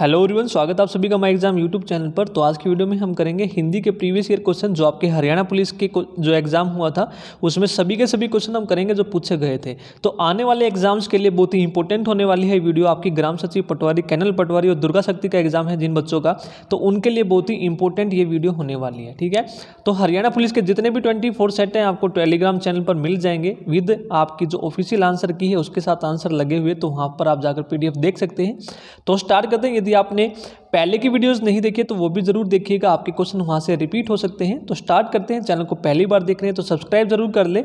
hello everyone स्वागत आप सभी का माई एग्जाम यूट्यूब चैनल पर तो आज की वीडियो में हम करेंगे हिंदी के प्रीवियस ईयर क्वेश्चन जो आपके हरियाणा पुलिस के जो एग्ज़ाम हुआ था उसमें सभी के सभी क्वेश्चन हम करेंगे जो पूछे गए थे तो आने वाले एग्जाम्स के लिए बहुत ही इंपॉर्टेंट होने वाली है वीडियो आपकी ग्राम सचिव पटवारी कैनल पटवारी और दुर्गा शक्ति का एग्जाम है जिन बच्चों का तो उनके लिए बहुत ही इंपॉर्टेंट ये वीडियो होने वाली है ठीक है तो हरियाणा पुलिस के जितने भी ट्वेंटी सेट हैं आपको टेलीग्राम चैनल पर मिल जाएंगे विद आपकी जो ऑफिशियल आंसर की है उसके साथ आंसर लगे हुए तो वहाँ पर आप जाकर पी देख सकते हैं तो स्टार्ट करते हैं यदि आपने पहले की वीडियोस नहीं देखे तो वो भी ज़रूर देखिएगा आपके क्वेश्चन वहाँ से रिपीट हो सकते हैं तो स्टार्ट करते हैं चैनल को पहली बार देख रहे हैं तो सब्सक्राइब ज़रूर कर ले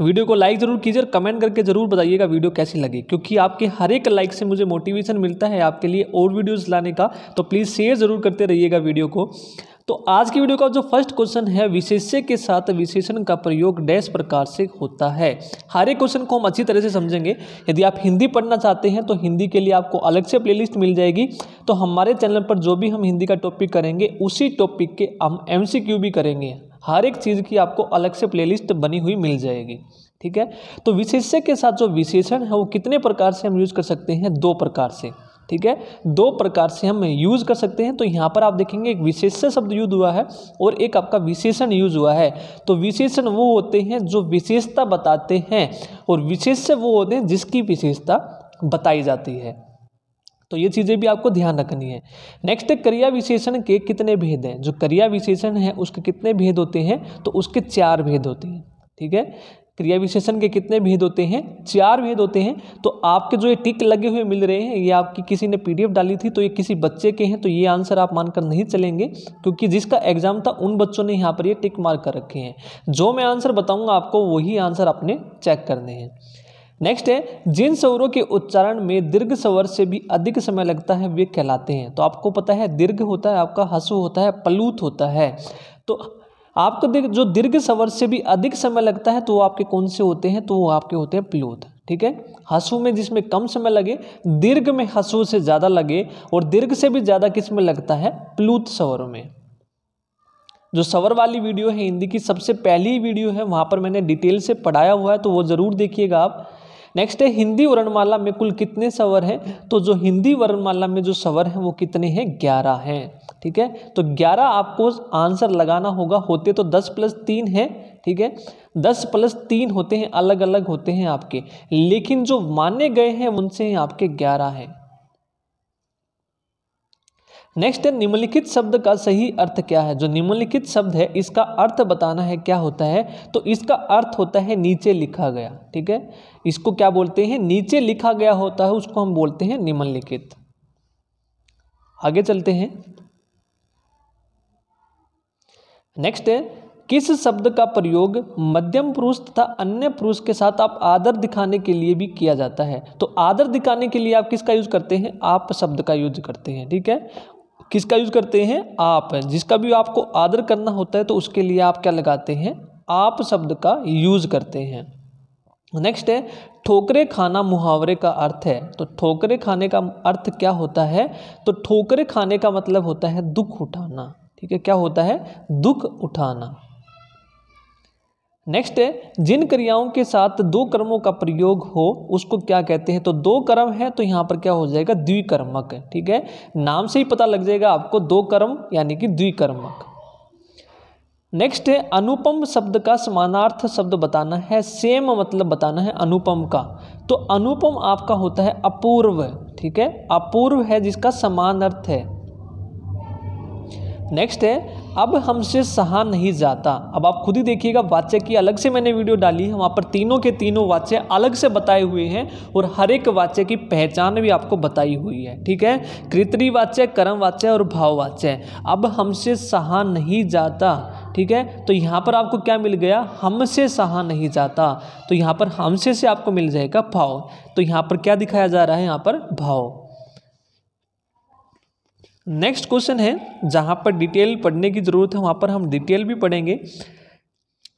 वीडियो को लाइक ज़रूर कीजिए और कमेंट करके ज़रूर बताइएगा वीडियो कैसी लगी क्योंकि आपके हर एक लाइक से मुझे मोटिवेशन मिलता है आपके लिए और वीडियोज़ लाने का तो प्लीज़ शेयर ज़रूर करते रहिएगा वीडियो को तो आज की वीडियो का जो फर्स्ट क्वेश्चन है विशेष्य के साथ विशेषण का प्रयोग डैश प्रकार से होता है हर एक क्वेश्चन को हम अच्छी तरह से समझेंगे यदि आप हिंदी पढ़ना चाहते हैं तो हिंदी के लिए आपको अलग से प्लेलिस्ट मिल जाएगी तो हमारे चैनल पर जो भी हम हिंदी का टॉपिक करेंगे उसी टॉपिक के हम एम भी करेंगे हर एक चीज़ की आपको अलग से प्लेलिस्ट बनी हुई मिल जाएगी ठीक है तो विशेष्य के साथ जो विशेषण है वो कितने प्रकार से हम यूज़ कर सकते हैं दो प्रकार से ठीक है दो प्रकार से हम यूज़ कर सकते हैं तो यहाँ पर आप देखेंगे एक विशेष शब्द यूज हुआ है और एक आपका विशेषण यूज हुआ है तो विशेषण वो होते हैं जो विशेषता बताते हैं और विशेष वो होते हैं जिसकी विशेषता बताई जाती है तो ये चीज़ें भी आपको ध्यान रखनी है नेक्स्ट है क्रिया विशेषण के कितने भेद हैं जो क्रिया विशेषण है उसके कितने भेद होते हैं तो उसके चार भेद होते हैं ठीक है क्रिया विशेषण के कितने भेद होते हैं चार भेद होते हैं तो आपके जो ये टिक लगे हुए मिल रहे हैं ये आपकी किसी ने पीडीएफ डाली थी तो ये किसी बच्चे के हैं तो ये आंसर आप मानकर नहीं चलेंगे क्योंकि जिसका एग्जाम था उन बच्चों ने यहाँ पर ये टिक मार कर रखे हैं जो मैं आंसर बताऊँगा आपको वही आंसर आपने चेक करने हैं नेक्स्ट है जिन स्वरों के उच्चारण में दीर्घ स्वर से भी अधिक समय लगता है वे कहलाते हैं तो आपको पता है दीर्घ होता है आपका हसु होता है पलूत होता है तो आपको तो जो दीर्घ सवर से भी अधिक समय लगता है तो वो आपके कौन से होते हैं तो वो आपके होते हैं प्लूत ठीक है हंसू में जिसमें कम समय लगे दीर्घ में हंसू से ज़्यादा लगे और दीर्घ से भी ज़्यादा किस में लगता है प्लूत सवर में जो सवर वाली वीडियो है हिंदी की सबसे पहली वीडियो है वहाँ पर मैंने डिटेल से पढ़ाया हुआ है तो वो ज़रूर देखिएगा आप नेक्स्ट है हिंदी वर्णमाला में कुल कितने सवर हैं तो जो हिंदी वर्णमाला में जो सवर हैं वो कितने हैं ग्यारह हैं ठीक है तो 11 आपको आंसर लगाना होगा होते तो 10 प्लस तीन है ठीक है 10 प्लस तीन होते हैं अलग अलग होते हैं आपके लेकिन जो माने गए हैं उनसे ही आपके 11 है नेक्स्ट है निम्नलिखित शब्द का सही अर्थ क्या है जो निम्नलिखित शब्द है इसका अर्थ बताना है क्या होता है तो इसका अर्थ होता है नीचे लिखा गया ठीक है इसको क्या बोलते हैं नीचे लिखा गया होता है उसको हम बोलते हैं निम्नलिखित आगे चलते हैं नेक्स्ट है किस शब्द का प्रयोग मध्यम पुरुष तथा अन्य पुरुष के साथ आप आदर दिखाने के लिए भी किया जाता है तो आदर दिखाने के लिए आप किसका यूज करते हैं आप शब्द का यूज करते हैं ठीक है किसका यूज करते हैं आप जिसका भी आपको आदर करना होता है तो उसके लिए आप क्या लगाते हैं आप शब्द का यूज करते हैं नेक्स्ट है ठोकरे खाना मुहावरे का अर्थ है तो ठोकरे खाने का अर्थ क्या होता है तो ठोकरे खाने का मतलब होता है दुख उठाना ठीक है क्या होता है दुख उठाना नेक्स्ट है जिन क्रियाओं के साथ दो कर्मों का प्रयोग हो उसको क्या कहते हैं तो दो कर्म है तो यहाँ पर क्या हो जाएगा द्विकर्मक ठीक है नाम से ही पता लग जाएगा आपको दो कर्म यानी कि द्विकर्मक नेक्स्ट है अनुपम शब्द का समानार्थ शब्द बताना है सेम मतलब बताना है अनुपम का तो अनुपम आपका होता है अपूर्व ठीक है अपूर्व है जिसका समान अर्थ है नेक्स्ट है अब हमसे सहा नहीं जाता अब आप खुद ही देखिएगा वाच्य की अलग से मैंने वीडियो डाली है वहाँ पर तीनों के तीनों वाच्य अलग से बताए हुए हैं और हर एक वाच्य की पहचान भी आपको बताई हुई है ठीक है कृत्रि वाच्य कर्म वाच्य और भाव वाच्य अब हमसे सहा नहीं जाता ठीक है तो यहाँ पर आपको क्या मिल गया हमसे सहा नहीं जाता तो यहाँ पर हमसे से आपको मिल जाएगा भाव तो यहाँ पर क्या दिखाया जा रहा है यहाँ पर भाव नेक्स्ट क्वेश्चन है जहाँ पर डिटेल पढ़ने की ज़रूरत है वहाँ पर हम डिटेल भी पढ़ेंगे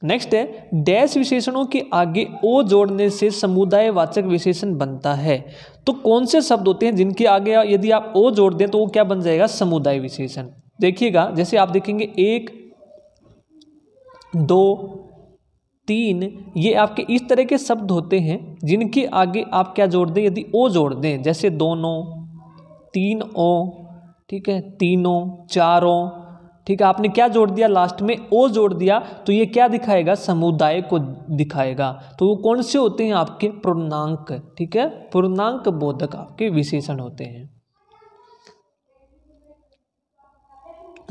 नेक्स्ट है डैश विशेषणों के आगे ओ जोड़ने से समुदाय वाचक विशेषण बनता है तो कौन से शब्द होते हैं जिनके आगे यदि आप ओ जोड़ दें तो वो क्या बन जाएगा समुदाय विशेषण देखिएगा जैसे आप देखेंगे एक दो तीन ये आपके इस तरह के शब्द होते हैं जिनके आगे आप क्या जोड़ दें यदि ओ जोड़ दें जैसे दोनों तीन ओ ठीक है तीनों चारों ठीक है आपने क्या जोड़ दिया लास्ट में ओ जोड़ दिया तो ये क्या दिखाएगा समुदाय को दिखाएगा तो वो कौन से होते हैं आपके पूर्णांक ठीक है पूर्णांक बोधक आपके विशेषण होते हैं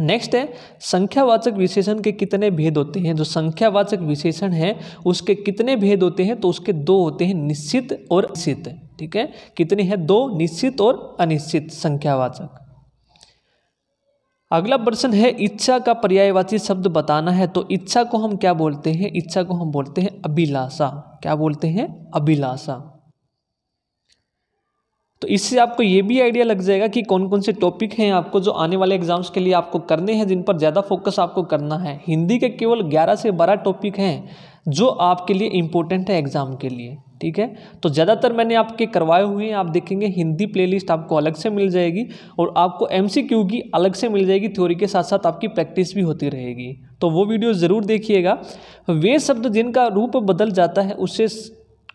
नेक्स्ट है संख्यावाचक विशेषण के कितने भेद होते हैं जो संख्यावाचक विशेषण है उसके कितने भेद होते हैं तो उसके दो होते हैं निश्चित और अनिश्चित ठीक है कितने हैं दो निश्चित और अनिश्चित संख्यावाचक अगला प्रश्न है इच्छा का पर्यायवाची शब्द बताना है तो इच्छा को हम क्या बोलते हैं इच्छा को हम बोलते हैं अभिलाषा क्या बोलते हैं अभिलाषा तो इससे आपको ये भी आइडिया लग जाएगा कि कौन कौन से टॉपिक हैं आपको जो आने वाले एग्जाम्स के लिए आपको करने हैं जिन पर ज़्यादा फोकस आपको करना है हिंदी के केवल 11 से 12 टॉपिक हैं जो आपके लिए इम्पोर्टेंट है एग्ज़ाम के लिए ठीक है तो ज़्यादातर मैंने आपके करवाए हुए हैं आप देखेंगे हिंदी प्लेलिस्ट आपको अलग से मिल जाएगी और आपको एमसीक्यू की अलग से मिल जाएगी थ्योरी के साथ साथ आपकी प्रैक्टिस भी होती रहेगी तो वो वीडियो ज़रूर देखिएगा वे शब्द जिनका रूप बदल जाता है उससे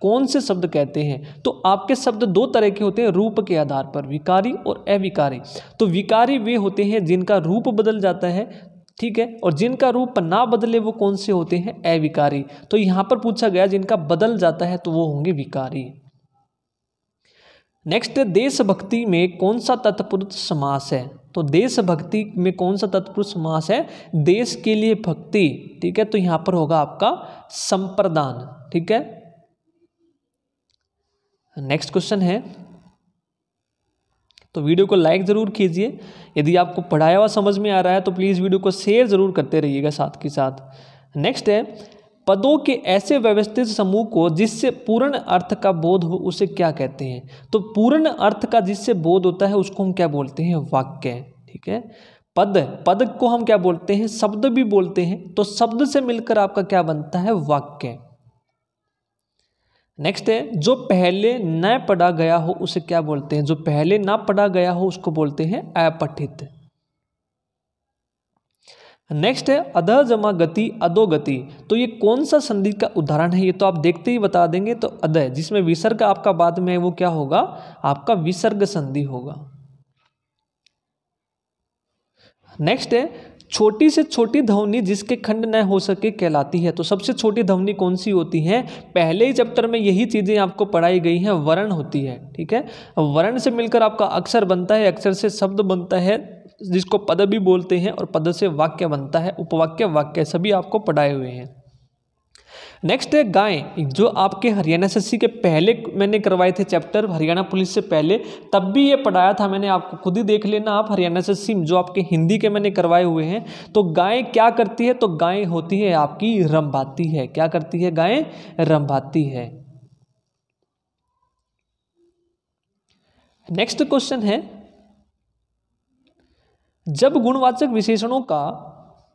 कौन से शब्द कहते हैं तो आपके शब्द दो तरह के होते हैं रूप के आधार पर विकारी और अविकारी तो विकारी वे होते हैं जिनका रूप बदल जाता है ठीक है और जिनका रूप ना बदले वो कौन से होते हैं अविकारी तो यहां पर पूछा गया जिनका बदल जाता है तो वो होंगे विकारी नेक्स्ट देशभक्ति में कौन सा तत्पुरुष समास है तो देशभक्ति में कौन सा तत्पुरुष समास है देश के लिए भक्ति ठीक है तो यहां पर होगा आपका संप्रदान ठीक है नेक्स्ट क्वेश्चन है तो वीडियो को लाइक ज़रूर कीजिए यदि आपको पढ़ाया हुआ समझ में आ रहा है तो प्लीज़ वीडियो को शेयर ज़रूर करते रहिएगा साथ के साथ नेक्स्ट है पदों के ऐसे व्यवस्थित समूह को जिससे पूर्ण अर्थ का बोध हो उसे क्या कहते हैं तो पूर्ण अर्थ का जिससे बोध होता है उसको हम क्या बोलते हैं वाक्य ठीक है पद पद को हम क्या बोलते हैं शब्द भी बोलते हैं तो शब्द से मिलकर आपका क्या बनता है वाक्य नेक्स्ट है जो पहले न पढ़ा गया हो उसे क्या बोलते हैं जो पहले ना पढ़ा गया हो उसको बोलते हैं अपठित नेक्स्ट है अध जमा गति अधोगति तो ये कौन सा संधि का उदाहरण है ये तो आप देखते ही बता देंगे तो अध जिसमें विसर्ग आपका बाद में है वो क्या होगा आपका विसर्ग संधि होगा नेक्स्ट है छोटी से छोटी ध्वनि जिसके खंड न हो सके कहलाती है तो सबसे छोटी ध्वनि कौन सी होती है पहले ही चैप्टर में यही चीज़ें आपको पढ़ाई गई हैं वर्ण होती है ठीक है वर्ण से मिलकर आपका अक्षर बनता है अक्षर से शब्द बनता है जिसको पद भी बोलते हैं और पद से वाक्य बनता है उपवाक्य वाक्य सभी आपको पढ़ाए हुए हैं नेक्स्ट है गाय जो आपके हरियाणा एस के पहले मैंने करवाए थे चैप्टर हरियाणा पुलिस से पहले तब भी ये पढ़ाया था मैंने आपको खुद ही देख लेना आप हरियाणा एस जो आपके हिंदी के मैंने करवाए हुए हैं तो गाय क्या करती है तो गाय होती है आपकी रंभाती है क्या करती है गाय रंभाती है नेक्स्ट क्वेश्चन है जब गुणवाचक विशेषणों का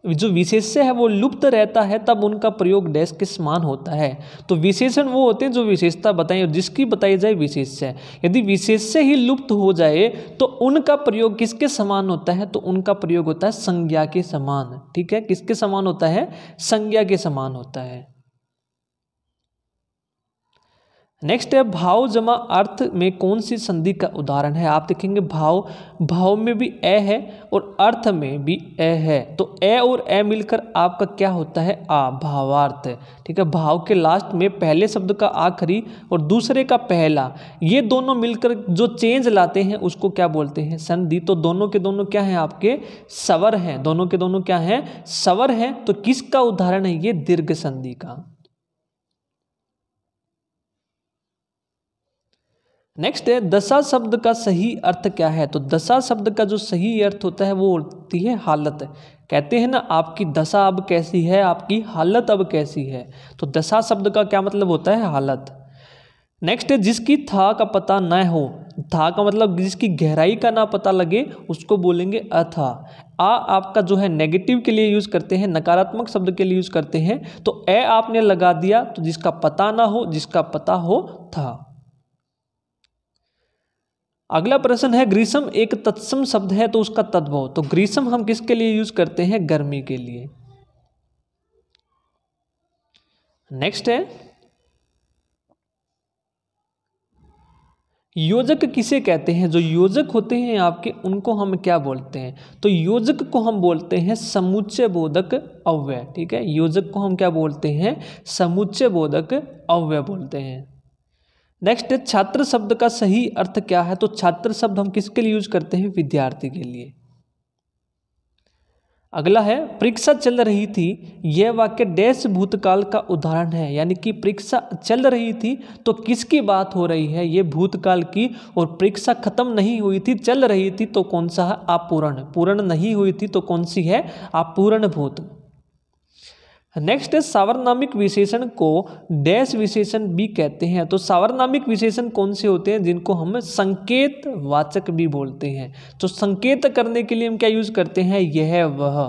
जो विशेष्य है वो लुप्त रहता है तब उनका प्रयोग डैश के समान होता है तो विशेषण वो होते हैं जो विशेषता बताएं और जिसकी बताई जाए विशेष्य यदि विशेष्य ही लुप्त हो जाए तो उनका प्रयोग किसके समान होता है तो उनका प्रयोग होता है संज्ञा के समान ठीक है किसके समान होता है संज्ञा के समान होता है नेक्स्ट है भाव जमा अर्थ में कौन सी संधि का उदाहरण है आप देखेंगे भाव भाव में भी ए है और अर्थ में भी ए है तो ए और ए मिलकर आपका क्या होता है आ भावार्थ ठीक है भाव के लास्ट में पहले शब्द का आखिरी और दूसरे का पहला ये दोनों मिलकर जो चेंज लाते हैं उसको क्या बोलते हैं संधि तो दोनों के दोनों क्या हैं आपके सवर हैं दोनों के दोनों क्या हैं सवर हैं तो किसका उदाहरण है ये दीर्घ संधि का नेक्स्ट है दशा शब्द का सही अर्थ क्या है तो दशा शब्द का जो सही अर्थ होता है वो होती है हालत कहते हैं ना आपकी दशा अब कैसी है आपकी हालत अब कैसी है तो दशा शब्द का क्या मतलब होता है हालत नेक्स्ट है जिसकी था का पता न हो था का मतलब जिसकी गहराई का ना पता लगे उसको बोलेंगे अथा आ आपका जो है नेगेटिव के लिए यूज़ करते हैं नकारात्मक शब्द के लिए यूज़ करते हैं तो ए आपने लगा दिया तो जिसका पता ना हो जिसका पता हो था अगला प्रश्न है ग्रीष्म एक तत्सम शब्द है तो उसका तद्भव तो ग्रीष्म हम किसके लिए यूज करते हैं गर्मी के लिए नेक्स्ट है योजक किसे कहते हैं जो योजक होते हैं आपके उनको हम क्या बोलते हैं तो योजक को हम बोलते हैं समुच्चय बोधक अव्यय ठीक है योजक को हम क्या बोलते हैं समुच्चय बोधक अव्यय बोलते हैं नेक्स्ट छात्र शब्द का सही अर्थ क्या है तो छात्र शब्द हम किसके लिए यूज करते हैं विद्यार्थी के लिए अगला है परीक्षा चल रही थी यह वाक्य डैश भूतकाल का उदाहरण है यानी कि परीक्षा चल रही थी तो किसकी बात हो रही है यह भूतकाल की और परीक्षा खत्म नहीं हुई थी चल रही थी तो कौन सा है आपूर्ण पूर्ण नहीं हुई थी तो कौन सी है आपूर्ण भूत नेक्स्ट है सावरनामिक विशेषण को डैश विशेषण भी कहते हैं तो सावरनामिक विशेषण कौन से होते हैं जिनको हम संकेत वाचक भी बोलते हैं तो संकेत करने के लिए हम क्या यूज़ करते हैं यह वह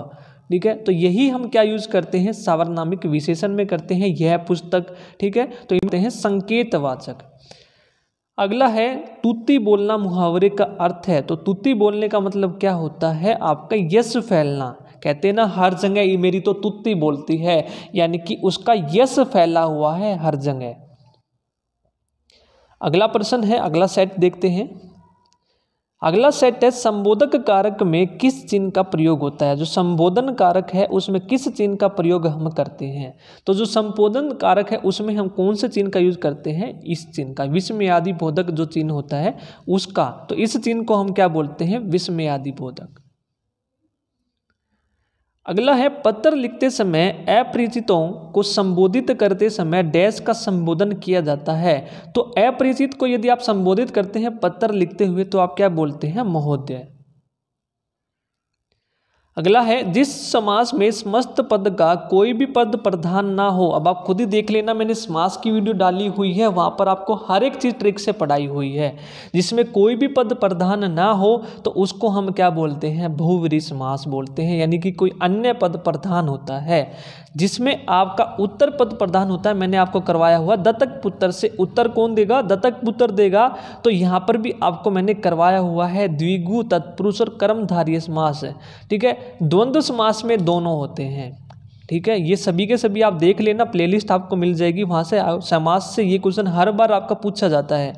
ठीक है तो यही हम क्या यूज़ करते हैं सावरनामिक विशेषण में करते हैं यह पुस्तक ठीक है तो ये हैं संकेत वाचक अगला है तूती बोलना मुहावरे का अर्थ है तो तूती बोलने का मतलब क्या होता है आपका यश फैलना कहते हैं ना हर जगह ये मेरी तो तुत्ती बोलती है यानी कि उसका यश फैला हुआ है हर जगह अगला प्रश्न है अगला सेट देखते हैं अगला सेट है संबोधक कारक में किस चिन्ह का प्रयोग होता है जो संबोधन कारक है उसमें किस चिन्ह का प्रयोग हम करते हैं तो जो संबोधन कारक है उसमें हम कौन से चिन्ह का यूज करते हैं इस चिन्ह का विस्मयादि बोधक जो चिन्ह होता है उसका तो इस चिन्ह को हम क्या बोलते हैं विस्मयादि बोधक अगला है पत्र लिखते समय अपरिचितों को संबोधित करते समय डैश का संबोधन किया जाता है तो अपरिचित को यदि आप संबोधित करते हैं पत्र लिखते हुए तो आप क्या बोलते हैं महोदय अगला है जिस समास में समस्त पद का कोई भी पद प्रधान ना हो अब आप खुद ही देख लेना मैंने समास की वीडियो डाली हुई है वहाँ पर आपको हर एक चीज़ ट्रिक से पढ़ाई हुई है जिसमें कोई भी पद प्रधान ना हो तो उसको हम क्या बोलते हैं बहुवरी समास बोलते हैं यानी कि कोई अन्य पद प्रधान होता है जिसमें आपका उत्तर पद प्रधान होता है मैंने आपको करवाया हुआ दत्तक पुत्र से उत्तर कौन देगा दत्तक पुत्र देगा तो यहाँ पर भी आपको मैंने करवाया हुआ है द्विगु तत्पुरुष और कर्मधारी समास ठीक है द्वंद्व समास में दोनों होते हैं ठीक है ये सभी के सभी आप देख लेना प्लेलिस्ट आपको मिल जाएगी वहाँ से समास से ये क्वेश्चन हर बार आपका पूछा जाता है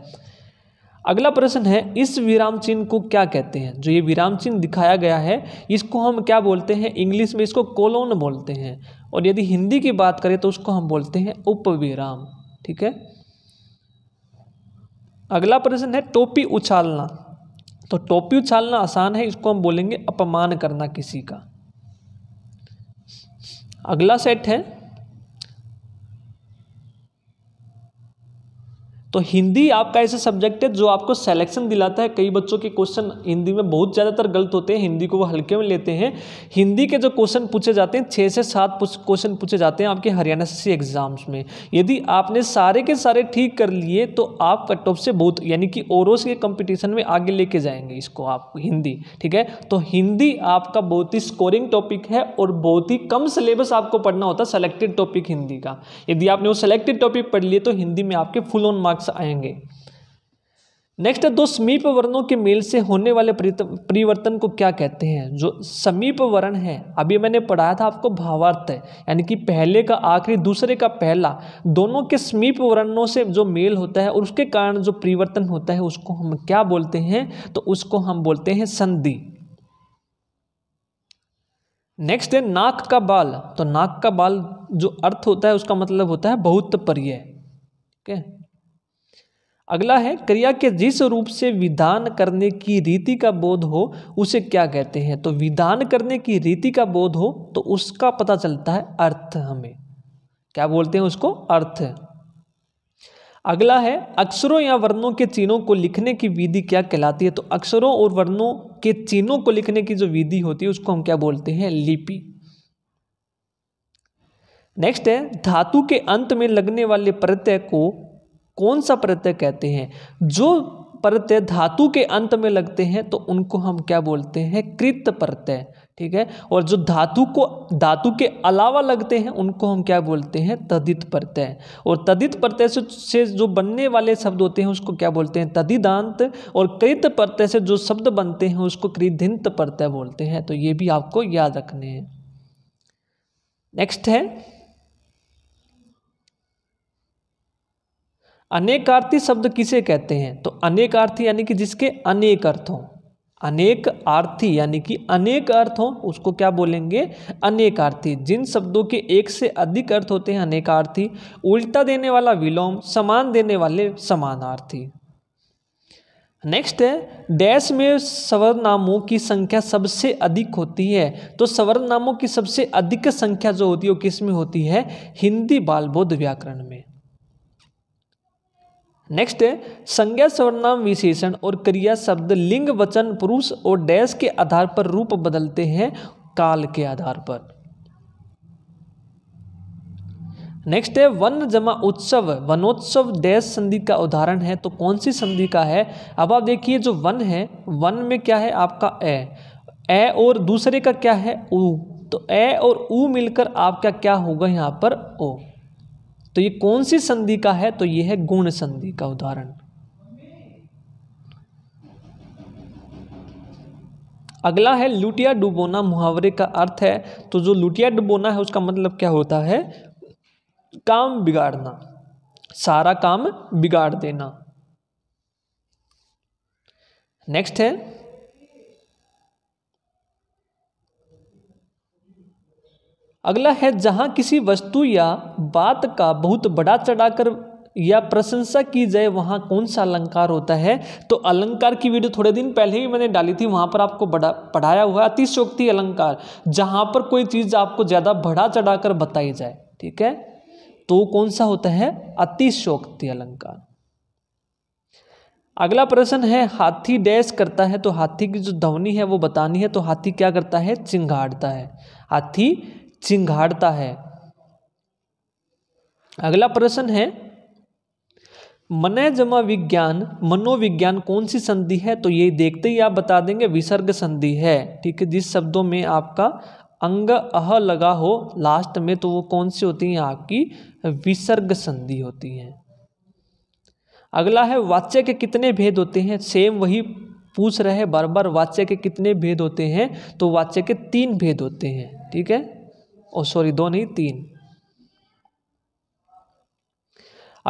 अगला प्रश्न है इस विराम चिन्ह को क्या कहते हैं जो ये विराम चिन्ह दिखाया गया है इसको हम क्या बोलते हैं इंग्लिश में इसको कोलोन बोलते हैं और यदि हिंदी की बात करें तो उसको हम बोलते हैं उपविराम ठीक है अगला प्रश्न है टोपी उछालना तो टोपी उछालना आसान है इसको हम बोलेंगे अपमान करना किसी का अगला सेट है तो हिंदी आपका ऐसा सब्जेक्ट है जो आपको सेलेक्शन दिलाता है कई बच्चों के क्वेश्चन हिंदी में बहुत ज़्यादातर गलत होते हैं हिंदी को वो हल्के में लेते हैं हिंदी के जो क्वेश्चन पूछे जाते हैं छः से सात क्वेश्चन पूछे जाते हैं आपके हरियाणा सी एग्जाम्स में यदि आपने सारे के सारे ठीक कर लिए तो आप कट ऑफ से बहुत यानी कि ओरोस के कंपटीशन में आगे लेके जाएंगे इसको आप हिंदी ठीक है तो हिंदी आपका बहुत ही स्कोरिंग टॉपिक है और बहुत ही कम सिलेबस आपको पढ़ना होता है सेलेक्टेड टॉपिक हिंदी का यदि आपने वो सेलेक्टेड टॉपिक पढ़ लिए तो हिंदी में आपके फुल ऑन मार्क्स मार्क्स आएंगे नेक्स्ट है दो समीप वर्णों के मेल से होने वाले परिवर्तन को क्या कहते हैं जो समीप वर्ण है अभी मैंने पढ़ाया था आपको भावार्थ यानी कि पहले का आखिरी दूसरे का पहला दोनों के समीप वर्णों से जो मेल होता है और उसके कारण जो परिवर्तन होता है उसको हम क्या बोलते हैं तो उसको हम बोलते हैं संधि नेक्स्ट है नाक का बाल तो नाक का बाल जो अर्थ होता है उसका मतलब होता है बहुत प्रिय ठीक है अगला है क्रिया के जिस रूप से विधान करने की रीति का बोध हो उसे क्या कहते हैं तो विधान करने की रीति का बोध हो तो उसका पता चलता है अर्थ हमें क्या बोलते हैं उसको अर्थ अगला है अक्षरों या वर्णों के चिन्हों को लिखने की विधि क्या कहलाती है तो अक्षरों और वर्णों के चिन्हों को लिखने की जो विधि होती है उसको हम क्या बोलते हैं लिपि नेक्स्ट है धातु के अंत में लगने वाले प्रत्यय को कौन सा प्रत्यय कहते हैं जो प्रत्यय धातु के अंत में लगते हैं तो उनको हम क्या बोलते हैं कृत प्रत्यय ठीक है और जो धातु को धातु के अलावा लगते हैं उनको हम क्या बोलते हैं तदित प्रत्यय और तदित प्रत्यय से जो बनने वाले शब्द होते हैं उसको क्या बोलते हैं तदिदांत और कृत प्रत्यय से जो शब्द बनते हैं उसको कृदिंत प्रत्यय बोलते हैं तो ये भी आपको याद रखने हैं नेक्स्ट है अनेकार्थी शब्द किसे कहते हैं तो अनेकार्थी यानी कि जिसके अनेक अर्थ हों अनेक आर्थी यानी कि अनेक अर्थ हो उसको क्या बोलेंगे अनेकार्थी जिन शब्दों के एक से अधिक अर्थ होते हैं अनेकार्थी उल्टा देने वाला विलोम समान देने वाले समानार्थी नेक्स्ट है डैश में सवर्णनामों की संख्या सबसे अधिक होती है तो सवर्णनामों की सबसे अधिक संख्या जो होती है वो किस में होती है हिंदी बालबोध व्याकरण में नेक्स्ट है संज्ञा सर्वनाम विशेषण और क्रिया शब्द लिंग वचन पुरुष और डैश के आधार पर रूप बदलते हैं काल के आधार पर नेक्स्ट है वन जमा उत्सव वनोत्सव डैश संधि का उदाहरण है तो कौन सी संधि का है अब आप देखिए जो वन है वन में क्या है आपका ए ए और दूसरे का क्या है ऊ तो ए और ऊ मिलकर आपका क्या होगा यहाँ पर ओ तो ये कौन सी संधि का है तो ये है गुण संधि का उदाहरण अगला है लुटिया डुबोना मुहावरे का अर्थ है तो जो लुटिया डुबोना है उसका मतलब क्या होता है काम बिगाड़ना सारा काम बिगाड़ देना नेक्स्ट है अगला है जहाँ किसी वस्तु या बात का बहुत बड़ा चढ़ाकर या प्रशंसा की जाए वहाँ कौन सा अलंकार होता है तो अलंकार की वीडियो थोड़े दिन पहले ही मैंने डाली थी वहाँ पर आपको बड़ा पढ़ाया हुआ अतिशोक्ति अलंकार जहाँ पर कोई चीज़ आपको ज़्यादा बढ़ा चढ़ाकर बताई जाए ठीक है तो कौन सा होता है अतिशोक्ति अलंकार अगला प्रश्न है हाथी डैश करता है तो हाथी की जो ध्वनि है वो बतानी है तो हाथी क्या करता है चिंगाड़ता है हाथी चिंगाड़ता है अगला प्रश्न है मनय जमा विज्ञान मनोविज्ञान कौन सी संधि है तो ये देखते ही आप बता देंगे विसर्ग संधि है ठीक है जिस शब्दों में आपका अंग अह लगा हो लास्ट में तो वो कौन सी होती है आपकी विसर्ग संधि होती है अगला है वाच्य के कितने भेद होते हैं सेम वही पूछ रहे बार बार वाच्य के कितने भेद होते हैं तो वाच्य के तीन भेद होते हैं ठीक है और सॉरी दो नहीं तीन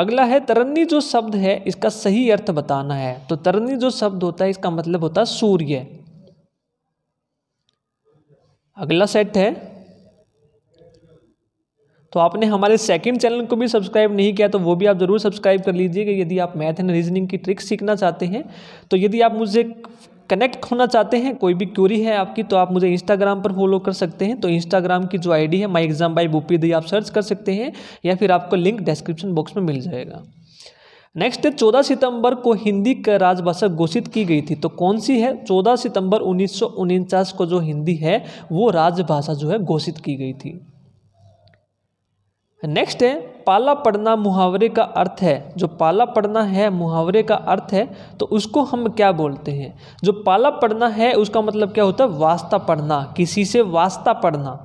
अगला है तरन्नी जो शब्द है इसका सही अर्थ बताना है तो तरन्नी जो शब्द होता है इसका मतलब होता है सूर्य अगला सेट है तो आपने हमारे सेकंड चैनल को भी सब्सक्राइब नहीं किया तो वो भी आप ज़रूर सब्सक्राइब कर लीजिएगा यदि आप मैथ एंड रीजनिंग की ट्रिक्स सीखना चाहते हैं तो यदि आप मुझे कनेक्ट होना चाहते हैं कोई भी क्यूरी है आपकी तो आप मुझे इंस्टाग्राम पर फॉलो कर सकते हैं तो इंस्टाग्राम की जो आईडी है माई एग्जाम बाई बुपी दी आप सर्च कर सकते हैं या फिर आपको लिंक डिस्क्रिप्शन बॉक्स में मिल जाएगा नेक्स्ट है चौदह सितंबर को हिंदी का राजभाषा घोषित की गई थी तो कौन सी है चौदह सितंबर उन्नीस को जो हिंदी है वो राजभाषा जो है घोषित की गई थी नेक्स्ट है पाला पड़ना मुहावरे का अर्थ है जो पाला पड़ना है मुहावरे का अर्थ है तो उसको हम क्या बोलते हैं जो पाला पड़ना है उसका मतलब क्या होता है वास्ता पढ़ना किसी से वास्ता पढ़ना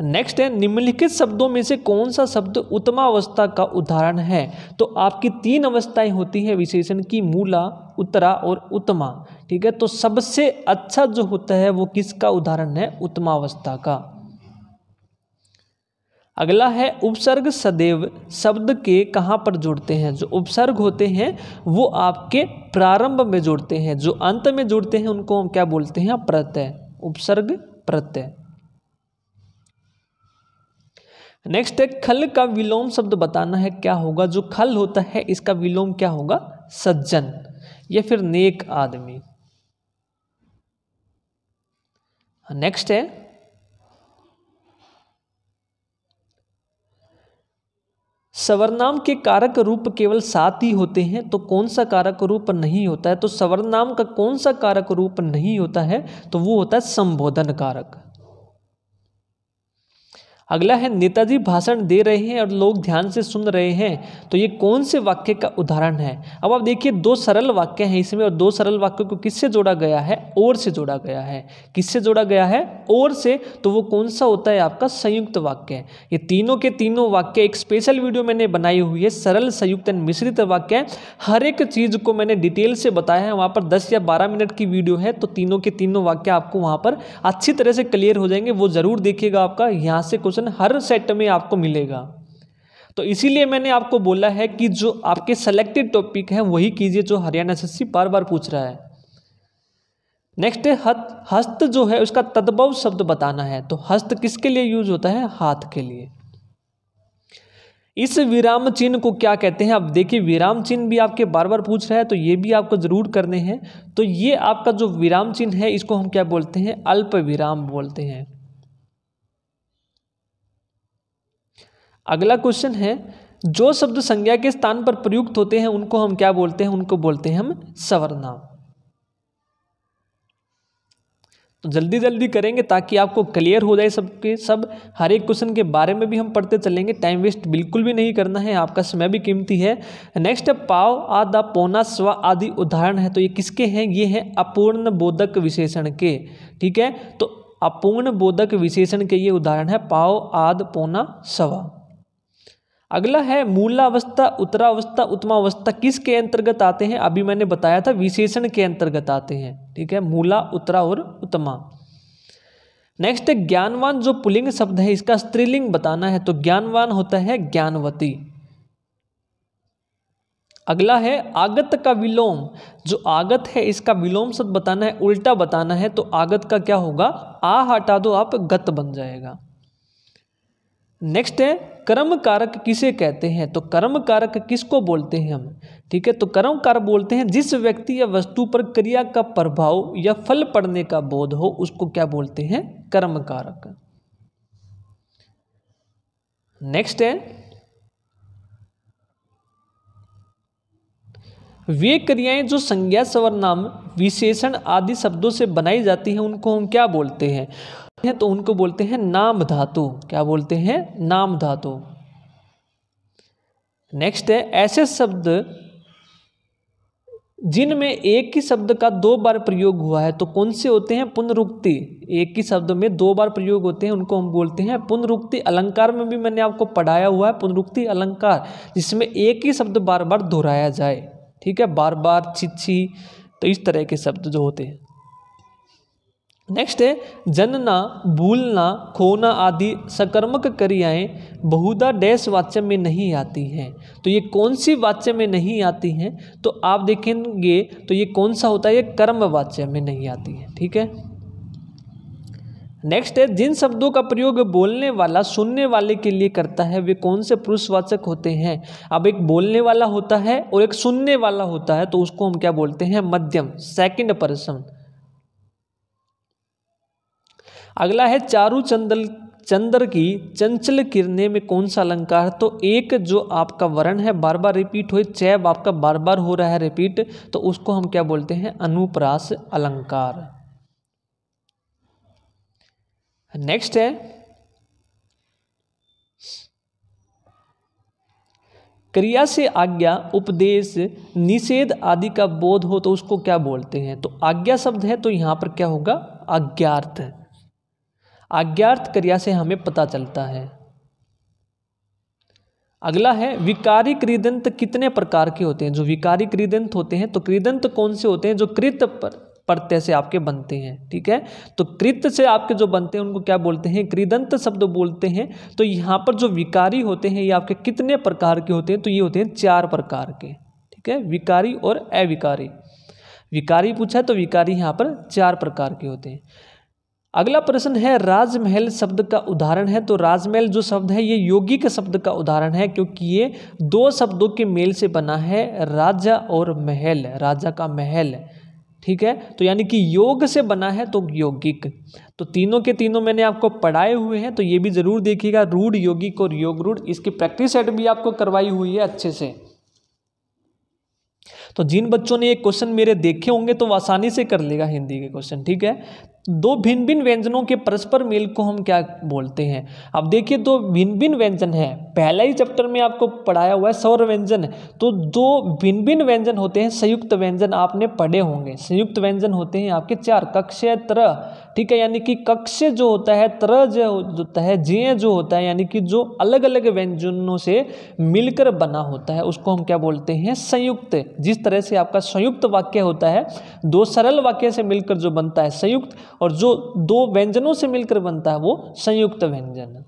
नेक्स्ट है निम्नलिखित शब्दों में से कौन सा शब्द उत्तमावस्था का उदाहरण है तो आपकी तीन अवस्थाएं होती है विशेषण की मूला उत्तरा और उत्तमा ठीक है तो सबसे अच्छा जो होता है वो किसका उदाहरण है उत्तमावस्था का अगला है उपसर्ग सदैव शब्द के कहाँ पर जोड़ते हैं जो उपसर्ग होते हैं वो आपके प्रारंभ में जोड़ते हैं जो अंत में जोड़ते हैं उनको हम क्या बोलते हैं प्रत्यय उपसर्ग प्रत्यय नेक्स्ट है खल का विलोम शब्द बताना है क्या होगा जो खल होता है इसका विलोम क्या होगा सज्जन या फिर नेक आदमी नेक्स्ट है सवर्नाम के कारक रूप केवल सात ही होते हैं तो कौन सा कारक रूप नहीं होता है तो सवर्नाम का कौन सा कारक रूप नहीं होता है तो वो होता है संबोधन कारक अगला है नेताजी भाषण दे रहे हैं और लोग ध्यान से सुन रहे हैं तो ये कौन से वाक्य का उदाहरण है अब आप देखिए दो सरल वाक्य हैं इसमें और दो सरल वाक्य को किससे जोड़ा गया है और से जोड़ा गया है किससे जोड़ा गया है और से तो वो कौन सा होता है आपका संयुक्त वाक्य ये तीनों के तीनों वाक्य एक स्पेशल वीडियो मैंने बनाई हुई है सरल संयुक्त एंड मिश्रित वाक्य हर एक चीज़ को मैंने डिटेल से बताया है वहाँ पर दस या बारह मिनट की वीडियो है तो तीनों के तीनों वाक्य आपको वहाँ पर अच्छी तरह से क्लियर हो जाएंगे वो ज़रूर देखिएगा आपका यहाँ से कुछ क्वेश्चन हर सेट में आपको मिलेगा तो इसीलिए मैंने आपको बोला है कि जो आपके सेलेक्टेड टॉपिक हैं वही कीजिए जो हरियाणा एस बार बार पूछ रहा है नेक्स्ट है हस्त जो है उसका तद्भव शब्द बताना है तो हस्त किसके लिए यूज होता है हाथ के लिए इस विराम चिन्ह को क्या कहते हैं अब देखिए विराम चिन्ह भी आपके बार बार पूछ रहा है तो ये भी आपको ज़रूर करने हैं तो ये आपका जो विराम चिन्ह है इसको हम क्या बोलते हैं अल्प विराम बोलते हैं अगला क्वेश्चन है जो शब्द संज्ञा के स्थान पर प्रयुक्त होते हैं उनको हम क्या बोलते हैं उनको बोलते हैं हम सवर्णनाम तो जल्दी जल्दी करेंगे ताकि आपको क्लियर हो जाए सबके सब हर एक क्वेश्चन के बारे में भी हम पढ़ते चलेंगे टाइम वेस्ट बिल्कुल भी नहीं करना है आपका समय भी कीमती है नेक्स्ट पाव आदा पौना स्व आदि उदाहरण है तो ये किसके हैं ये हैं अपूर्ण बोधक विशेषण के ठीक है तो अपूर्ण बोधक विशेषण के ये उदाहरण है पाव आद पौना स्वा अगला है मूलावस्था उत्तरावस्था उत्तमावस्था किसके अंतर्गत आते हैं अभी मैंने बताया था विशेषण के अंतर्गत आते हैं ठीक है मूला उत्तरा और उत्तमा नेक्स्ट है ज्ञानवान जो पुलिंग शब्द है इसका स्त्रीलिंग बताना है तो ज्ञानवान होता है ज्ञानवती अगला है आगत का विलोम जो आगत है इसका विलोम शब्द बताना है उल्टा बताना है तो आगत का क्या होगा आ हटा दो आप गत बन जाएगा नेक्स्ट है कर्म कारक किसे कहते हैं तो कर्म कारक किसको बोलते हैं हम ठीक है तो कर्म कारक बोलते हैं जिस व्यक्ति या वस्तु पर क्रिया का प्रभाव या फल पड़ने का बोध हो उसको क्या बोलते हैं कर्म कारक नेक्स्ट है वे क्रियाएं जो संज्ञा सवर नाम विशेषण आदि शब्दों से बनाई जाती हैं उनको हम क्या बोलते हैं हैं तो उनको बोलते हैं नाम धातु क्या बोलते हैं नाम धातु नेक्स्ट है ऐसे शब्द जिनमें एक ही शब्द का दो बार प्रयोग हुआ है तो कौन से होते हैं पुनरुक्ति एक ही शब्द में दो बार प्रयोग होते हैं उनको हम बोलते हैं पुनरुक्ति अलंकार में भी मैंने आपको पढ़ाया हुआ है पुनरुक्ति अलंकार जिसमें एक ही शब्द बार बार दोहराया जाए ठीक है बार बार छिछी तो इस तरह के शब्द जो होते हैं नेक्स्ट है जनना भूलना खोना आदि सकर्मक क्रियाएं बहुधा डैश वाच्य में नहीं आती हैं तो ये कौन सी वाच्य में नहीं आती हैं तो आप देखेंगे तो ये कौन सा होता है ये कर्म वाच्य में नहीं आती है ठीक है नेक्स्ट है जिन शब्दों का प्रयोग बोलने वाला सुनने वाले के लिए करता है वे कौन से पुरुषवाचक होते हैं अब एक बोलने वाला होता है और एक सुनने वाला होता है तो उसको हम क्या बोलते हैं मध्यम सेकंड पर्सन अगला है चारू चंदल चंद्र की चंचल किरने में कौन सा अलंकार तो एक जो आपका वर्ण है बार बार रिपीट हो चैब आपका बार बार हो रहा है रिपीट तो उसको हम क्या बोलते हैं अनुप्रास अलंकार नेक्स्ट है क्रिया से आज्ञा उपदेश निषेध आदि का बोध हो तो उसको क्या बोलते हैं तो आज्ञा शब्द है तो यहां पर क्या होगा आज्ञार्थ है आज्ञार्थ क्रिया से हमें पता चलता है अगला है विकारी क्रीदंत कितने प्रकार के होते हैं जो विकारी क्रीदंत होते हैं तो क्रीदंत कौन से होते हैं जो कृत पर प्रत्यय से आपके बनते हैं ठीक है तो कृत से आपके जो बनते हैं उनको क्या बोलते हैं क्रीदंत शब्द बोलते हैं तो यहाँ पर जो विकारी होते हैं ये आपके कितने प्रकार के होते हैं तो ये होते हैं चार प्रकार के ठीक है विकारी और अविकारी विकारी पूछा तो विकारी यहाँ पर चार प्रकार के होते हैं अगला प्रश्न है राजमहल शब्द का उदाहरण है तो राजमहल जो शब्द है ये योगी शब्द का उदाहरण है क्योंकि ये दो शब्दों के मेल से बना है राजा और महल राजा का महल ठीक है तो यानी कि योग से बना है तो योगिक तो तीनों के तीनों मैंने आपको पढ़ाए हुए हैं तो ये भी ज़रूर देखिएगा रूढ़ योगिक और योग रूढ़ इसकी प्रैक्टिस सेट भी आपको करवाई हुई है अच्छे से तो जिन बच्चों ने ये क्वेश्चन मेरे देखे होंगे तो आसानी से कर लेगा हिंदी के क्वेश्चन ठीक है दो भिन्न भिन्न व्यंजनों के परस्पर मेल को हम क्या बोलते हैं अब देखिए दो भिन्न भिन्न व्यंजन है पहला ही चैप्टर में आपको पढ़ाया हुआ है सौर व्यंजन तो दो भिन्न भिन्न व्यंजन होते हैं संयुक्त व्यंजन आपने पढ़े होंगे संयुक्त व्यंजन होते हैं आपके चार कक्ष त्र ठीक है यानी कि कक्ष जो होता है त्र जो होता है जे जो होता है यानी कि जो अलग अलग व्यंजनों से मिलकर बना होता है उसको हम क्या बोलते हैं संयुक्त जिस जिस तरह से आपका संयुक्त वाक्य होता है दो सरल वाक्य से मिलकर जो बनता है संयुक्त और जो दो व्यंजनों से मिलकर बनता है वो संयुक्त व्यंजन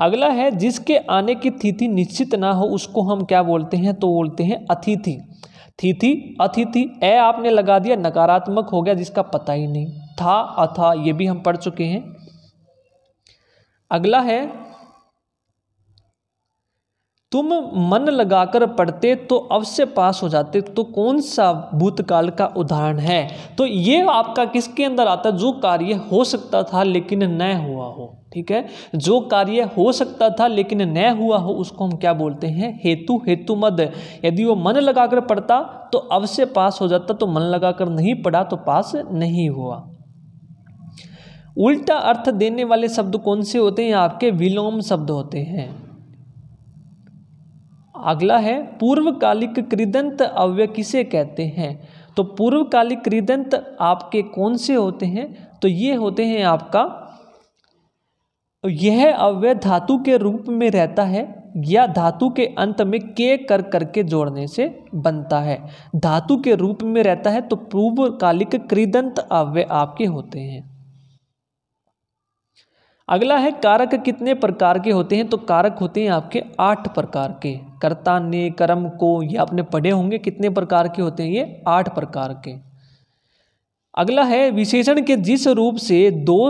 अगला है जिसके आने की तिथि निश्चित ना हो उसको हम क्या बोलते हैं तो बोलते हैं अतिथि तिथि अतिथि ए आपने लगा दिया नकारात्मक हो गया जिसका पता ही नहीं था अथा ये भी हम पढ़ चुके हैं अगला है तुम मन लगाकर पढ़ते तो अवश्य पास हो जाते तो कौन सा भूतकाल का उदाहरण है तो ये आपका किसके अंदर आता जो कार्य हो सकता था लेकिन न हुआ हो ठीक है जो कार्य हो सकता था लेकिन न हुआ हो उसको हम क्या बोलते हैं हेतु हेतु मद यदि वो मन लगाकर पढ़ता तो अवश्य पास हो जाता तो मन लगाकर नहीं पढ़ा तो पास नहीं हुआ उल्टा अर्थ देने वाले शब्द कौन से होते हैं आपके विलोम शब्द होते हैं अगला है पूर्वकालिक कृदंत अव्यय किसे कहते हैं तो पूर्वकालिक कृदंत आपके कौन से होते हैं तो ये होते हैं आपका यह अव्यय धातु के रूप में रहता है या धातु के अंत में के कर करके जोड़ने से बनता है धातु के रूप में रहता है तो पूर्वकालिक कृदंत अव्यय आपके होते हैं अगला है कारक कितने प्रकार के होते हैं तो कारक होते हैं आपके आठ प्रकार के कर्ता ने कर्म को ये आपने पढ़े होंगे कितने प्रकार के होते हैं ये आठ प्रकार के अगला है विशेषण के जिस रूप से दो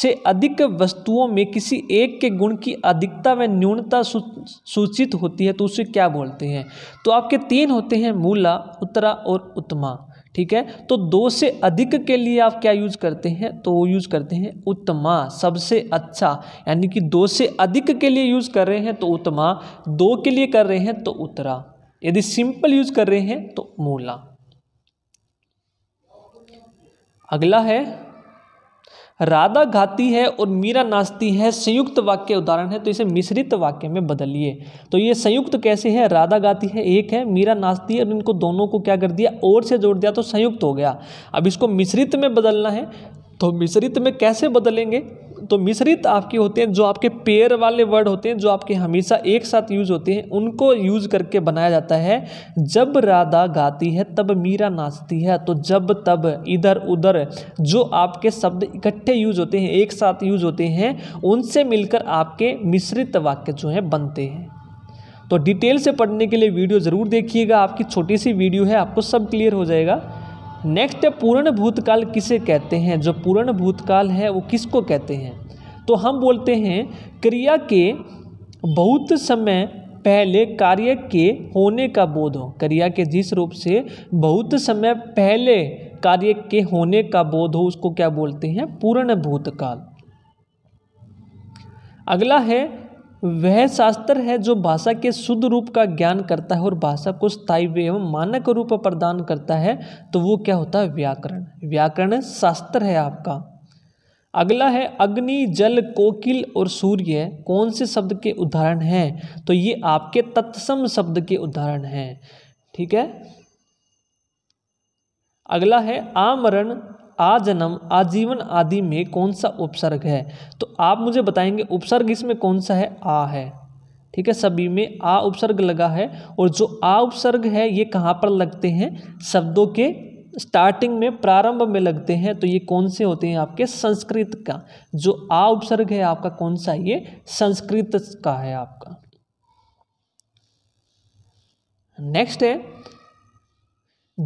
से अधिक वस्तुओं में किसी एक के गुण की अधिकता व न्यूनता सूचित होती है तो उसे क्या बोलते हैं तो आपके तीन होते हैं मूला उत्तरा और उत्तमा ठीक है तो दो से अधिक के लिए आप क्या यूज करते हैं तो वो यूज करते हैं उत्तमा सबसे अच्छा यानी कि दो से अधिक के लिए यूज कर रहे हैं तो उत्तमा दो के लिए कर रहे हैं तो उत्तरा यदि सिंपल यूज कर रहे हैं तो मूला अगला है राधा घाती है और मीरा नाचती है संयुक्त वाक्य उदाहरण है तो इसे मिश्रित वाक्य में बदलिए तो ये संयुक्त कैसे है राधा गाती है एक है मीरा नाचती है और इनको दोनों को क्या कर दिया और से जोड़ दिया तो संयुक्त हो गया अब इसको मिश्रित में बदलना है तो मिश्रित में कैसे बदलेंगे तो मिश्रित आपके होते हैं जो आपके पेयर वाले वर्ड होते हैं जो आपके हमेशा एक साथ यूज होते हैं उनको यूज करके बनाया जाता है जब राधा गाती है तब मीरा नाचती है तो जब तब इधर उधर जो आपके शब्द इकट्ठे यूज होते हैं एक साथ यूज होते हैं उनसे मिलकर आपके मिश्रित वाक्य जो हैं बनते हैं तो डिटेल से पढ़ने के लिए वीडियो ज़रूर देखिएगा आपकी छोटी सी वीडियो है आपको सब क्लियर हो जाएगा नेक्स्ट है पूर्ण भूतकाल किसे कहते हैं जो पूर्ण भूतकाल है वो किसको कहते हैं तो हम बोलते हैं क्रिया के बहुत समय पहले कार्य के होने का बोध हो क्रिया के जिस रूप से बहुत समय पहले कार्य के होने का बोध हो उसको क्या बोलते हैं पूर्ण भूतकाल अगला है वह शास्त्र है जो भाषा के शुद्ध रूप का ज्ञान करता है और भाषा को स्थायी एवं मानक रूप प्रदान करता है तो वो क्या होता है व्याकरण व्याकरण शास्त्र है आपका अगला है अग्नि जल कोकिल और सूर्य कौन से शब्द के उदाहरण हैं तो ये आपके तत्सम शब्द के उदाहरण हैं ठीक है अगला है आमरण आजन्म आजीवन आदि में कौन सा उपसर्ग है तो आप मुझे बताएंगे उपसर्ग इसमें कौन सा है आ है ठीक है सभी में आ उपसर्ग लगा है और जो आ उपसर्ग है ये कहाँ पर लगते हैं शब्दों के स्टार्टिंग में प्रारंभ में लगते हैं तो ये कौन से होते हैं आपके संस्कृत का जो आ उपसर्ग है आपका कौन सा ये संस्कृत का है आपका नेक्स्ट है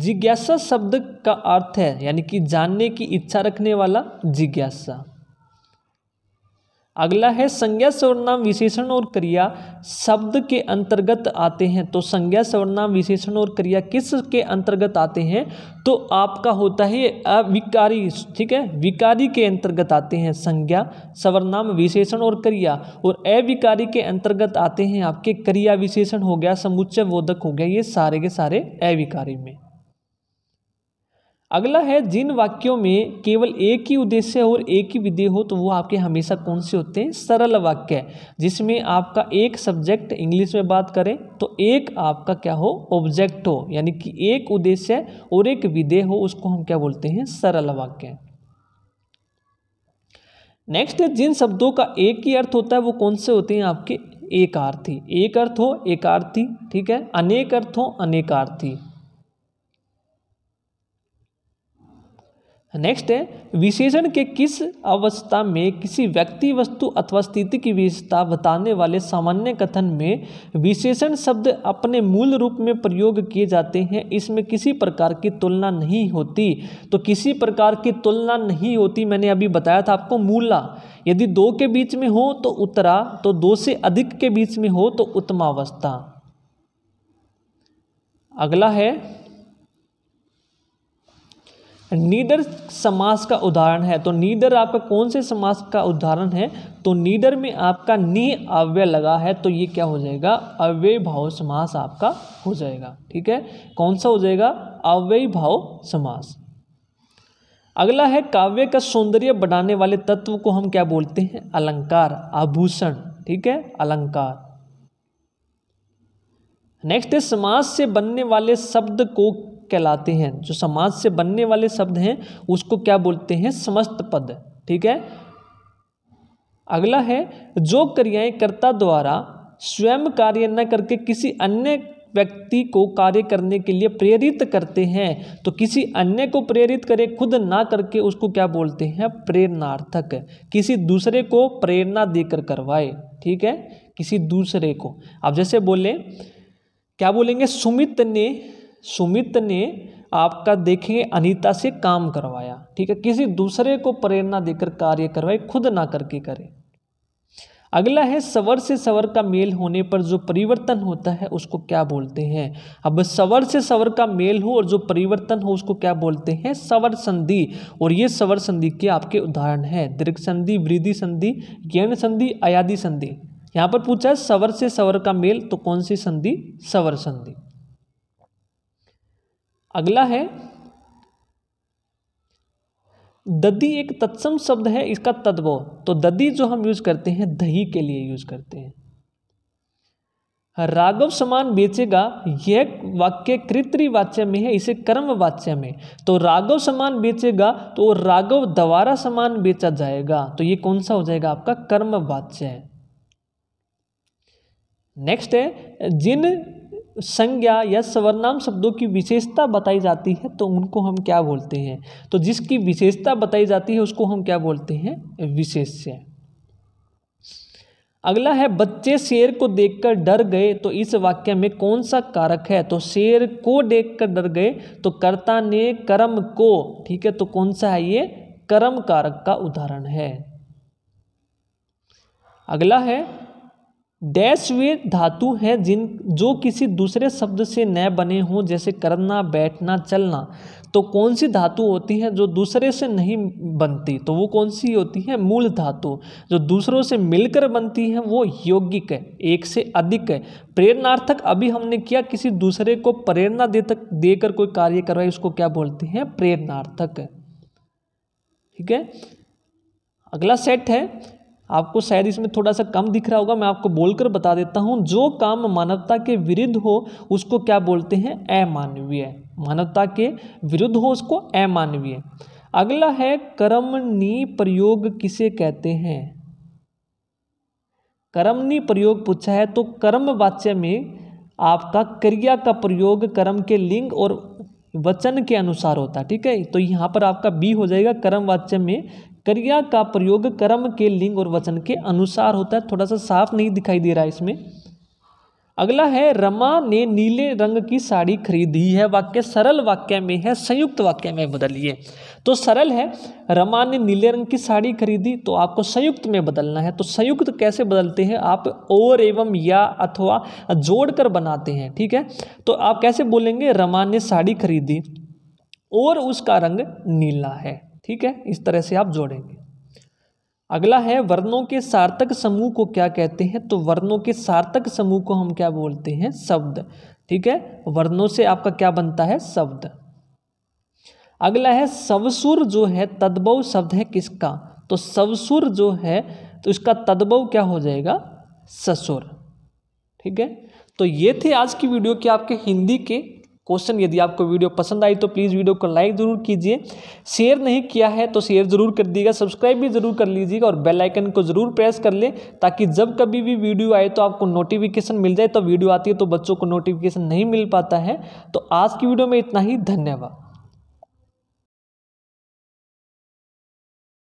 जिज्ञासा शब्द का अर्थ है यानी कि जानने की इच्छा रखने वाला जिज्ञासा अगला है संज्ञा सवर्णाम विशेषण और क्रिया शब्द के अंतर्गत आते हैं तो संज्ञा सवर्णाम विशेषण और क्रिया किस के अंतर्गत आते हैं तो आपका होता है अविकारी ठीक है विकारी के अंतर्गत आते हैं संज्ञा सवर्णाम विशेषण और क्रिया और अविकारी के अंतर्गत आते हैं आपके क्रिया विशेषण हो गया समुच्चय बोधक हो गया ये सारे के सारे अविकारी में अगला है जिन वाक्यों में केवल एक ही उद्देश्य और एक ही विधेय हो तो वो आपके हमेशा कौन से होते हैं सरल वाक्य है जिसमें आपका एक सब्जेक्ट इंग्लिश में बात करें तो एक आपका क्या हो ऑब्जेक्ट हो यानी कि एक उद्देश्य और एक विधेय हो उसको हम क्या बोलते हैं सरल वाक्य नेक्स्ट है जिन शब्दों का एक ही अर्थ होता है वो कौन से होते हैं आपके एकार्थी एक अर्थ हो एकार्थी ठीक है अनेक अर्थ हो अनेकार्थी नेक्स्ट है विशेषण के किस अवस्था में किसी व्यक्ति वस्तु अथवा स्थिति की विशेषता बताने वाले सामान्य कथन में विशेषण शब्द अपने मूल रूप में प्रयोग किए जाते हैं इसमें किसी प्रकार की तुलना नहीं होती तो किसी प्रकार की तुलना नहीं होती मैंने अभी बताया था आपको मूला यदि दो के बीच में हो तो उत्तरा तो दो से अधिक के बीच में हो तो उत्तमावस्था अगला है नीदर समास का उदाहरण है तो नीदर आपका कौन से समास का उदाहरण है तो नीदर में आपका नी अव्य लगा है तो ये क्या हो जाएगा अव्यय भाव समास आपका हो जाएगा ठीक है कौन सा हो जाएगा अव्यय भाव समास अगला है काव्य का सौंदर्य बढ़ाने वाले तत्व को हम क्या बोलते हैं अलंकार आभूषण ठीक है अलंकार नेक्स्ट है समास से बनने वाले शब्द को कहलाते हैं जो समाज से बनने वाले शब्द हैं उसको क्या बोलते हैं समस्त पद ठीक है अगला है जो क्रियाएं कर्ता द्वारा स्वयं कार्य न करके किसी अन्य व्यक्ति को कार्य करने के लिए प्रेरित करते हैं तो किसी अन्य को प्रेरित करे खुद ना करके उसको क्या बोलते हैं प्रेरणार्थक किसी दूसरे को प्रेरणा देकर करवाए ठीक है किसी दूसरे को अब जैसे बोले क्या बोलेंगे सुमित ने सुमित ने आपका देखेंगे अनीता से काम करवाया ठीक है किसी दूसरे को प्रेरणा देकर कार्य करवाए खुद ना करके करें अगला है सवर से सवर का मेल होने पर जो परिवर्तन होता है उसको क्या बोलते हैं अब सवर से सवर का मेल हो और जो परिवर्तन हो उसको क्या बोलते हैं सवर संधि और ये सवर संधि के आपके उदाहरण हैं दीर्घ संधि वृद्धि संधि ज्ञान संधि अयादि संधि यहाँ पर पूछा है सवर से सवर का मेल तो कौन सी संधि सवर संधि अगला है ददी एक तत्सम शब्द है इसका तद्भव तो ददी जो हम यूज करते हैं दही के लिए यूज करते हैं राघव समान बेचेगा यह वाक्य कृत्रिवाच्य में है इसे कर्म वाच्य में तो राघव समान बेचेगा तो राघव दवारा समान बेचा जाएगा तो ये कौन सा हो जाएगा आपका कर्म वाच्य है नेक्स्ट है जिन संज्ञा या सवर्नाम शब्दों की विशेषता बताई जाती है तो उनको हम क्या बोलते हैं तो जिसकी विशेषता बताई जाती है उसको हम क्या बोलते हैं विशेष्य अगला है बच्चे शेर को देखकर डर गए तो इस वाक्य में कौन सा कारक है तो शेर को देखकर डर गए तो कर्ता ने कर्म को ठीक है तो कौन सा है ये कर्म कारक का उदाहरण है अगला है डैश वे धातु हैं जिन जो किसी दूसरे शब्द से न बने हों जैसे करना बैठना चलना तो कौन सी धातु होती है जो दूसरे से नहीं बनती तो वो कौन सी होती है मूल धातु जो दूसरों से मिलकर बनती है वो यौगिक है एक से अधिक है प्रेरणार्थक अभी हमने किया किसी दूसरे को प्रेरणा दे तक देकर कोई कार्य करवाए उसको क्या बोलते हैं प्रेरणार्थक ठीक है अगला सेट है आपको शायद इसमें थोड़ा सा कम दिख रहा होगा मैं आपको बोलकर बता देता हूँ जो काम मानवता के विरुद्ध हो उसको क्या बोलते हैं अमानवीय मानवता के विरुद्ध हो उसको अमानवीय अगला है कर्मनी प्रयोग किसे कहते हैं कर्मनी प्रयोग पूछा है तो कर्म वाच्य में आपका क्रिया का प्रयोग कर्म के लिंग और वचन के अनुसार होता है ठीक है तो यहाँ पर आपका बी हो जाएगा कर्म वाच्य में क्रिया का प्रयोग कर्म के लिंग और वचन के अनुसार होता है थोड़ा सा साफ नहीं दिखाई दे रहा है इसमें अगला है रमा ने नीले रंग की साड़ी खरीदी है वाक्य सरल वाक्य में है संयुक्त वाक्य में बदलिए तो सरल है रमा ने नीले रंग की साड़ी खरीदी तो आपको संयुक्त में बदलना है तो संयुक्त कैसे बदलते हैं आप और एवं या अथवा जोड़कर बनाते हैं ठीक है तो आप कैसे बोलेंगे रमा ने साड़ी खरीदी और उसका रंग नीला है ठीक है इस तरह से आप जोड़ेंगे अगला है वर्णों के सार्थक समूह को क्या कहते हैं तो वर्णों के सार्थक समूह को हम क्या बोलते हैं शब्द ठीक है वर्णों से आपका क्या बनता है शब्द अगला है सवसुर जो है तद्भव शब्द है किसका तो सवसुर जो है तो इसका तद्भव क्या हो जाएगा ससुर ठीक है तो ये थे आज की वीडियो के आपके हिंदी के क्वेश्चन यदि आपको वीडियो पसंद आई तो प्लीज़ वीडियो को लाइक ज़रूर कीजिए शेयर नहीं किया है तो शेयर ज़रूर कर दीजिएगा सब्सक्राइब भी ज़रूर कर लीजिएगा और बेल आइकन को ज़रूर प्रेस कर लें ताकि जब कभी भी वीडियो आए तो आपको नोटिफिकेशन मिल जाए तो वीडियो आती है तो बच्चों को नोटिफिकेशन नहीं मिल पाता है तो आज की वीडियो में इतना ही धन्यवाद